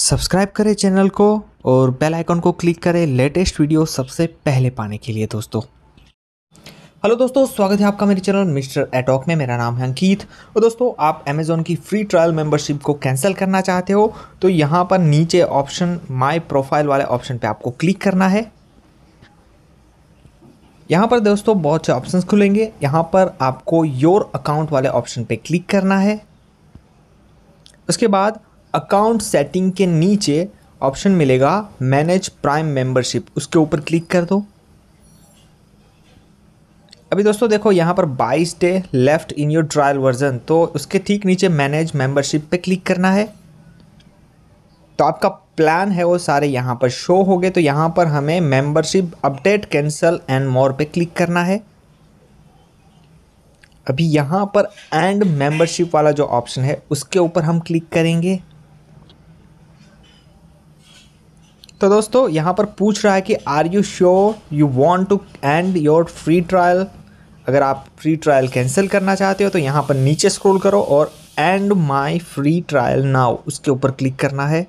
subscribe करें channel को और बेल आइकन को क्लिक करें लेटेस्ट वीडियो सबसे पहले पाने के लिए दोस्तों हेलो दोस्तों स्वागत है आपका मेरे चैनल मिस्टर एटॉक में मेरा नाम है अंकित और दोस्तों आप अमेजोन की फ्री ट्रायल मेंबरशिप को कैंसिल करना चाहते हो तो यहाँ पर नीचे ऑप्शन माई प्रोफाइल वाले ऑप्शन पर आपको क्लिक करना है यहाँ पर दोस्तों बहुत से ऑप्शंस खुलेंगे यहाँ पर आपको योर अकाउंट वाले ऑप्शन पे क्लिक करना है उसके बाद अकाउंट सेटिंग के नीचे ऑप्शन मिलेगा मैनेज प्राइम मेंबरशिप उसके ऊपर क्लिक कर दो अभी दोस्तों देखो यहाँ पर 22 day left in your trial version तो उसके ठीक नीचे मैनेज मेंबरशिप पे क्लिक करना है तो आपका प्लान है वो सारे यहाँ पर शो हो गए तो यहाँ पर हमें membership update cancel and more पे क्लिक करना है अभी यहाँ पर एंड मेंबरशिप वाला जो ऑप्शन है उसके ऊपर हम क्लिक करेंगे तो दोस्तों यहाँ पर पूछ रहा है कि are you sure you want to end your free trial अगर आप फ्री ट्रायल कैंसिल करना चाहते हो तो यहाँ पर नीचे स्क्रॉल करो और end my free trial now उसके ऊपर क्लिक करना है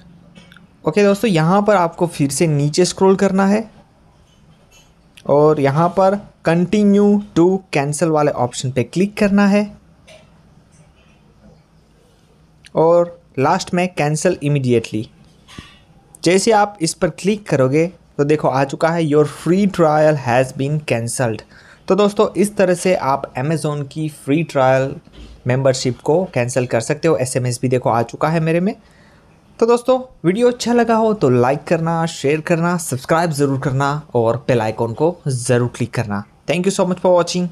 ओके okay, दोस्तों यहाँ पर आपको फिर से नीचे स्क्रॉल करना है और यहाँ पर कंटिन्यू टू कैंसिल वाले ऑप्शन पे क्लिक करना है और लास्ट में कैंसिल इमीडिएटली जैसे आप इस पर क्लिक करोगे तो देखो आ चुका है your free trial has been cancelled तो दोस्तों इस तरह से आप अमेज़ोन की फ्री ट्रायल मेंबरशिप को कैंसिल कर सकते हो एसएमएस भी देखो आ चुका है मेरे में तो दोस्तों वीडियो अच्छा लगा हो तो लाइक करना शेयर करना सब्सक्राइब ज़रूर करना और बेलाइकॉन को ज़रूर क्लिक करना thank you so much for watching